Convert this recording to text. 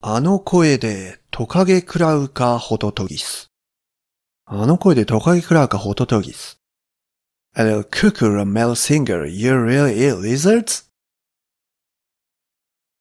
あの声でトカゲ食らうかホトトギス。あの声でトカゲ食らうかホトトギス。Hello, cuckoo, male singer, you really ill lizards?